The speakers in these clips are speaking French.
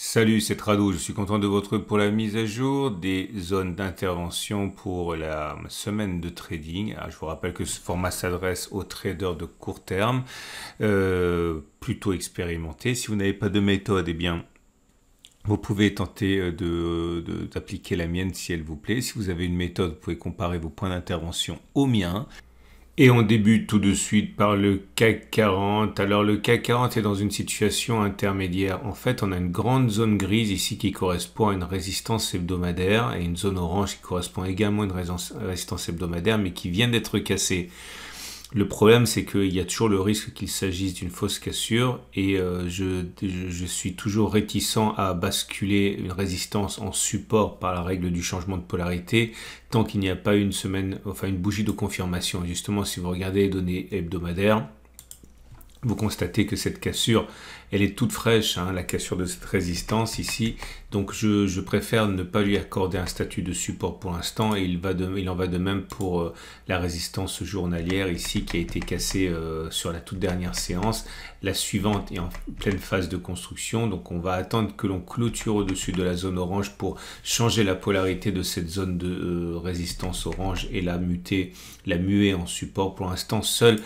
Salut, c'est Trado. Je suis content de votre pour la mise à jour des zones d'intervention pour la semaine de trading. Ah, je vous rappelle que ce format s'adresse aux traders de court terme, euh, plutôt expérimentés. Si vous n'avez pas de méthode, eh bien, vous pouvez tenter euh, d'appliquer la mienne si elle vous plaît. Si vous avez une méthode, vous pouvez comparer vos points d'intervention aux miens. Et on débute tout de suite par le CAC 40. Alors le CAC 40 est dans une situation intermédiaire. En fait, on a une grande zone grise ici qui correspond à une résistance hebdomadaire et une zone orange qui correspond également à une résistance hebdomadaire mais qui vient d'être cassée. Le problème, c'est qu'il y a toujours le risque qu'il s'agisse d'une fausse cassure et euh, je, suis toujours réticent à basculer une résistance en support par la règle du changement de polarité tant qu'il n'y a pas une semaine, enfin une bougie de confirmation. Justement, si vous regardez les données hebdomadaires, vous constatez que cette cassure elle est toute fraîche, hein, la cassure de cette résistance ici. Donc je, préfère ne pas lui accorder un statut de support pour l'instant. Et il, il en va de même pour euh, la résistance journalière ici qui a été cassée euh, sur la toute dernière séance. La suivante est en pleine phase de construction. Donc on va attendre que l'on clôture au-dessus de la zone orange pour changer la polarité de cette zone de euh, résistance orange et la muter, la muer en support. Pour l'instant, seules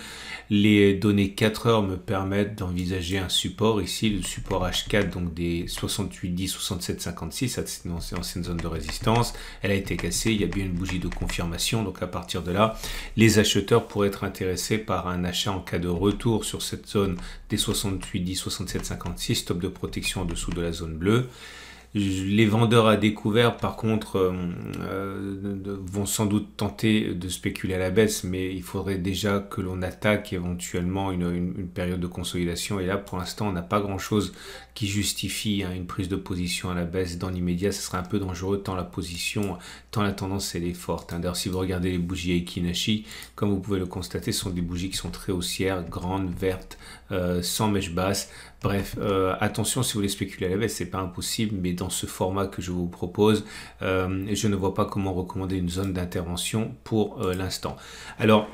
les données 4 heures me permettent d'envisager un support ici, le support H4, donc des 68, 10, 67, 56, cette ancienne zone de résistance. Elle a été cassée, il y a bien une bougie de confirmation, donc à partir de là, les acheteurs pourraient être intéressés par un achat en cas de retour sur cette zone des 68, 10, 67, top de protection en dessous de la zone bleue. Les vendeurs à découvert, par contre, euh, euh, vont sans doute tenter de spéculer à la baisse, mais il faudrait déjà que l'on attaque éventuellement une, période de consolidation. Et là, pour l'instant, on n'a pas grand-chose qui justifie hein, une prise de position à la baisse dans l'immédiat. Ce serait un peu dangereux tant la position, tant la tendance, elle est forte. Hein. D'ailleurs, si vous regardez les bougies Eikinashi, comme vous pouvez le constater, ce sont des bougies qui sont très haussières, grandes, vertes, euh, sans mèche basse. Bref, euh, attention si vous voulez spéculer à la baisse, c'est pas impossible, mais dans ce format que je vous propose, euh, je ne vois pas comment recommander une zone d'intervention pour euh, l'instant. Alors,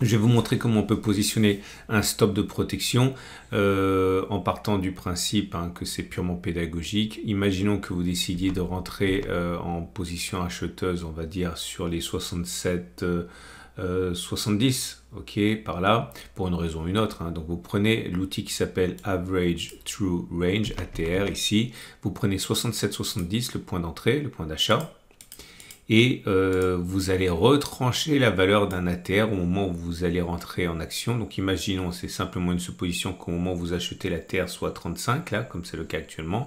je vais vous montrer comment on peut positionner un stop de protection en partant du principe hein, que c'est purement pédagogique. Imaginons que vous décidiez de rentrer en position acheteuse, on va dire, sur les 67... 70, euh, ok, par là, pour une raison ou une autre. Hein. Donc vous prenez l'outil qui s'appelle Average True Range, ATR ici, vous prenez 67,70, le point d'entrée, le point d'achat, et euh, vous allez retrancher la valeur d'un ATR au moment où vous allez rentrer en action. Donc imaginons, c'est simplement une supposition qu'au moment où vous achetez l'ATR soit 35, là, comme c'est le cas actuellement,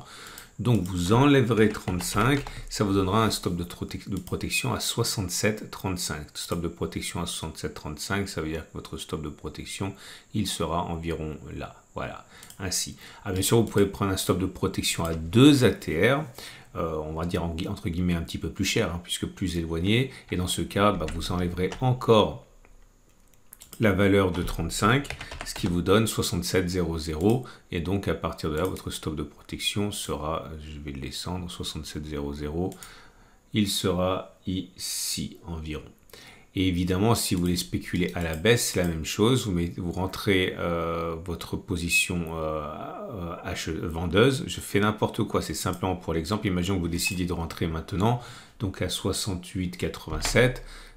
donc vous enlèverez 35, ça vous donnera un stop de, protection à 67,35. Stop de protection à 67,35, ça veut dire que votre stop de protection, il sera environ là. Voilà, ainsi. Ah, bien sûr, vous pouvez prendre un stop de protection à 2 ATR. Euh, on va dire entre guillemets un petit peu plus cher, hein, puisque plus éloigné. Et dans ce cas, bah, vous enlèverez encore la valeur de 35, ce qui vous donne 67,00. Et donc, à partir de là, votre stop de protection sera, je vais le descendre, 67,00. Il sera ici environ. Et évidemment, si vous voulez spéculer à la baisse, c'est la même chose. Vous, vous rentrez euh, votre position euh, euh vendeuse. Je fais n'importe quoi, c'est simplement pour l'exemple. Imaginons que vous décidiez de rentrer maintenant donc à 68,87.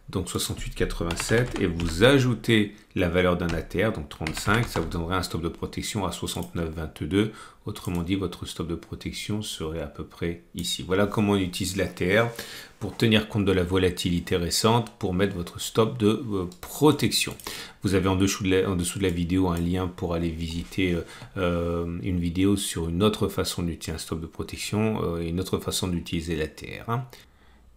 Donc 68,87 et vous ajoutez la valeur d'un ATR, donc 35, ça vous donnerait un stop de protection à 69,22. Autrement dit, votre stop de protection serait à peu près ici. Voilà comment on utilise l'ATR pour tenir compte de la volatilité récente, pour mettre votre stop de euh, protection. Vous avez en dessous, de la, vidéo un lien pour aller visiter euh, euh, une vidéo sur une autre façon d'utiliser un stop de protection et une autre façon d'utiliser l'ATR. Hein.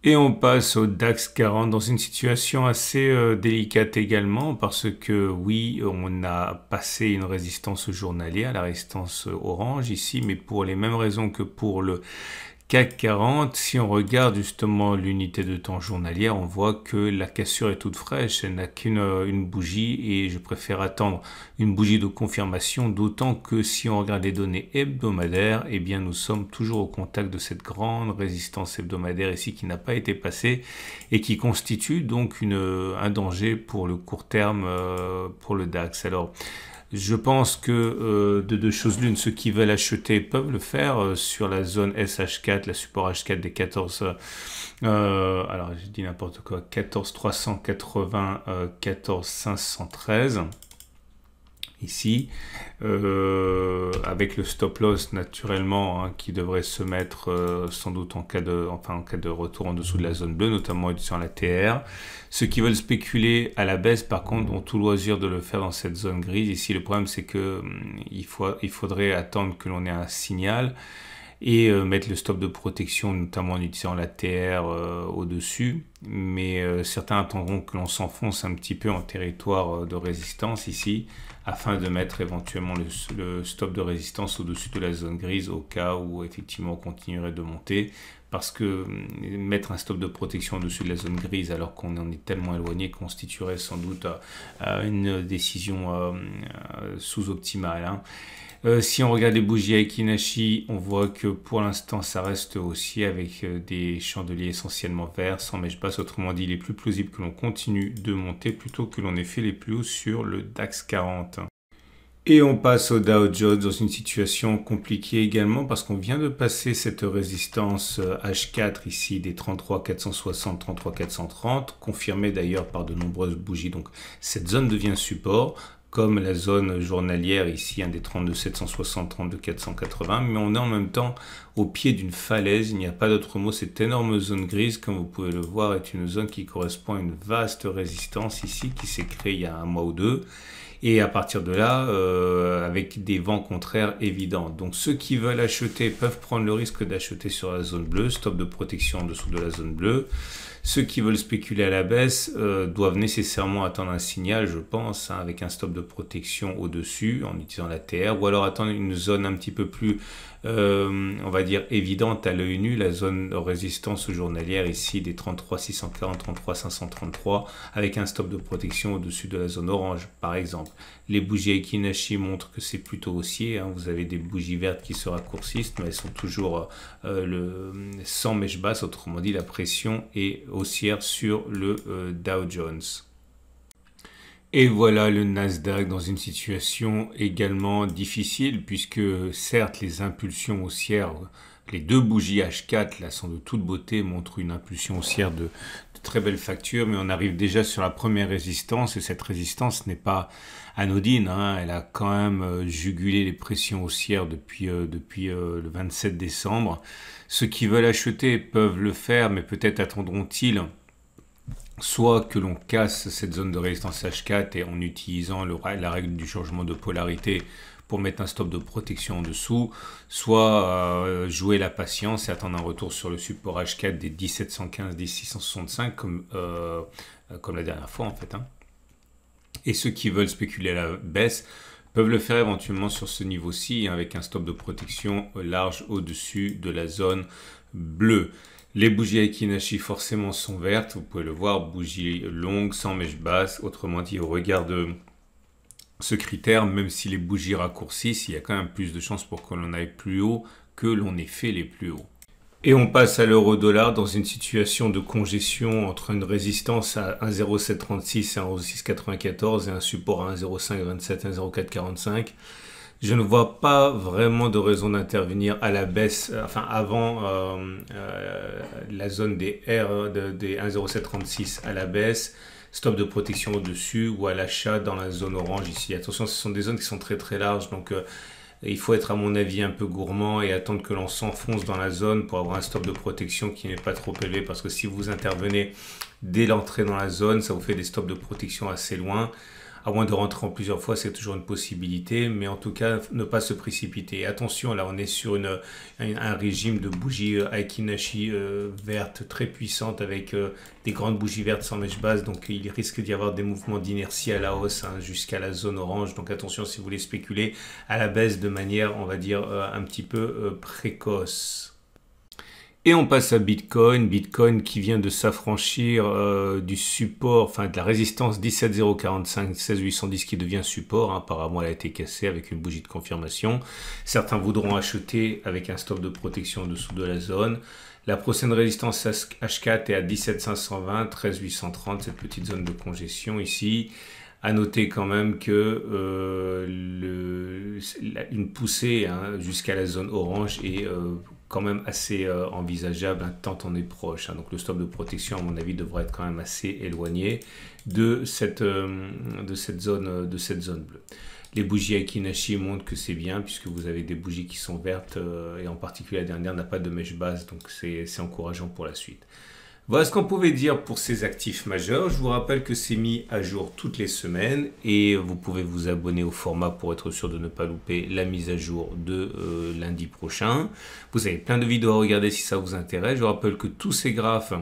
Et on passe au DAX 40 dans une situation assez euh, délicate également parce que oui, on a passé une résistance journalière, la résistance euh, orange ici, mais pour les mêmes raisons que pour le CAC 40, si on regarde justement l'unité de temps journalière, on voit que la cassure est toute fraîche, elle n'a qu'une une bougie et je préfère attendre une bougie de confirmation, d'autant que si on regarde les données hebdomadaires, eh bien nous sommes toujours au contact de cette grande résistance hebdomadaire ici qui n'a pas été passée et qui constitue donc une, un danger pour le court terme euh, pour le DAX. Alors je pense que euh, de deux choses l'une, ceux qui veulent acheter peuvent le faire euh, sur la zone SH4, la support H4 des 14, euh, euh, alors j'ai dit n'importe quoi, 14 14513... 513 ici, euh, avec le stop loss naturellement hein, qui devrait se mettre euh, sans doute en cas, de, enfin, en cas de retour en dessous de la zone bleue, notamment sur la TR. Ceux qui veulent spéculer à la baisse, par contre, ont tout loisir de le faire dans cette zone grise. Ici, le problème, c'est que hum, il faudrait attendre que l'on ait un signal et euh, mettre le stop de protection, notamment en utilisant la TR euh, au-dessus. Mais euh, certains attendront que l'on s'enfonce un petit peu en territoire de résistance ici, afin de mettre éventuellement le, stop de résistance au-dessus de la zone grise au cas où effectivement on continuerait de monter. Parce que hum, mettre un stop de protection au-dessus de la zone grise alors qu'on en est tellement éloigné constituerait sans doute une décision sous-optimale. Hein. Euh, si on regarde les bougies avec on voit que pour l'instant ça reste aussi avec euh, des chandeliers essentiellement verts sans mèche passe Autrement dit, il est plus plausible que l'on continue de monter plutôt que l'on ait fait les plus hauts sur le DAX 40. Et on passe au Dow Jones dans une situation compliquée également parce qu'on vient de passer cette résistance H4 euh, ici des 33 460, 33 430, confirmée d'ailleurs par de nombreuses bougies. Donc cette zone devient support comme la zone journalière ici, un des 32.760, 32.480 mais on est en même temps au pied d'une falaise, il n'y a pas d'autre mot, cette énorme zone grise, comme vous pouvez le voir, est une zone qui correspond à une vaste résistance ici, qui s'est créée il y a un mois ou deux, et à partir de là, euh, avec des vents contraires évidents. Donc ceux qui veulent acheter peuvent prendre le risque d'acheter sur la zone bleue, stop de protection en dessous de la zone bleue. Ceux qui veulent spéculer à la baisse euh, doivent nécessairement attendre un signal, je pense, hein, avec un stop de protection au-dessus en utilisant la TR, ou alors attendre une zone un petit peu plus, euh, on va dire, évidente à l'œil nu, la zone de résistance journalière ici des 33 640, 33 533, avec un stop de protection au-dessus de la zone orange, par exemple. Les bougies Aikinashi montrent que c'est plutôt haussier. Hein. Vous avez des bougies vertes qui se raccourcissent, mais elles sont toujours euh, euh, le, sans mèche basse. Autrement dit, la pression est haussière sur le euh, Dow Jones. Et voilà le Nasdaq dans une situation également difficile, puisque certes les impulsions haussières les deux bougies H4 là, sont de toute beauté, montrent une impulsion haussière de, très belle facture, mais on arrive déjà sur la première résistance, et cette résistance n'est pas anodine, hein. elle a quand même euh, jugulé les pressions haussières depuis, euh, depuis euh, le 27 décembre. Ceux qui veulent acheter peuvent le faire, mais peut-être attendront-ils soit que l'on casse cette zone de résistance H4 et en utilisant la règle du changement de polarité, pour mettre un stop de protection en dessous, soit euh, jouer la patience et attendre un retour sur le support H4 des 1715, des 665 comme, euh, comme la dernière fois en fait. Hein. Et ceux qui veulent spéculer à la baisse peuvent le faire éventuellement sur ce niveau-ci avec un stop de protection large au-dessus de la zone bleue. Les bougies Aikinashi forcément sont vertes, vous pouvez le voir, bougies longues, sans mèche basse, autrement dit au regard de, ce critère, même si les bougies raccourcissent, il y a quand même plus de chances pour que l'on aille plus haut que l'on ait fait les plus hauts. Et on passe à l'euro-dollar dans une situation de congestion entre une résistance à 1,0736 et 1,0694 et un support à 1,0527 et 1,0445. Je ne vois pas vraiment de raison d'intervenir à la baisse, euh, enfin avant euh, euh, la zone des R, des 1,0736 à la baisse stop de protection au-dessus ou à l'achat dans la zone orange ici. Attention, ce sont des zones qui sont très très larges, donc euh, il faut être à mon avis un peu gourmand et attendre que l'on s'enfonce dans la zone pour avoir un stop de protection qui n'est pas trop élevé, parce que si vous intervenez dès l'entrée dans la zone, ça vous fait des stops de protection assez loin à moins de rentrer en plusieurs fois, c'est toujours une possibilité, mais en tout cas, ne pas se précipiter. Attention, là, on est sur un régime de bougies euh, Aikinashi verte euh, vertes très puissantes avec euh, des grandes bougies vertes sans mèche basse, donc il risque d'y avoir des mouvements d'inertie à la hausse hein, jusqu'à la zone orange. Donc attention, si vous voulez spéculer à la baisse de manière, on va dire, un petit peu précoce. Et on passe à Bitcoin, Bitcoin qui vient de s'affranchir euh, du support, enfin de la résistance 17045, 16810 qui devient support. Hein. Apparemment, elle a été cassée avec une bougie de confirmation. Certains voudront acheter avec un stop de protection en dessous de la zone. La prochaine résistance H4 est à 17520, 13830, cette petite zone de congestion ici. À noter quand même que euh, une poussée hein, jusqu'à la zone orange est euh, quand même assez euh, envisageable hein, tant on est proche. Hein. Donc le stop de protection, à mon avis, devrait être quand même assez éloigné de cette, euh, de cette, zone, euh, de cette zone bleue. Les bougies Akinashi montrent que c'est bien puisque vous avez des bougies qui sont vertes et en particulier la dernière n'a pas de mèche basse, donc c'est encourageant pour la suite. Voilà ce qu'on pouvait dire pour ces actifs majeurs. Je vous rappelle que c'est mis à jour toutes les semaines et vous pouvez vous abonner au format pour être sûr de ne pas louper la mise à jour de euh, lundi prochain. Vous avez plein de vidéos à regarder si ça vous intéresse. Je vous rappelle que tous ces graphes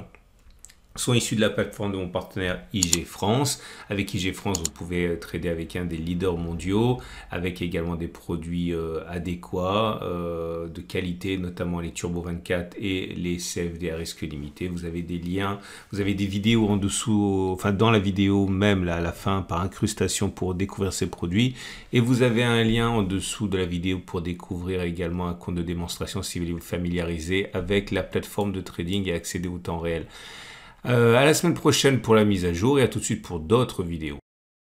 sont issus de la plateforme de mon partenaire IG France. Avec IG France, vous pouvez euh, trader avec un des leaders mondiaux, avec également des produits euh, adéquats, euh, de qualité, notamment les Turbo 24 et les CFD à risque limité. Vous avez des liens, vous avez des vidéos en dessous, enfin dans la vidéo même, là à la fin, par incrustation pour découvrir ces produits. Et vous avez un lien en dessous de la vidéo pour découvrir également un compte de démonstration si vous voulez vous familiariser avec la plateforme de trading et accéder au temps réel. Euh, à la semaine prochaine pour la mise à jour et à tout de suite pour d'autres vidéos.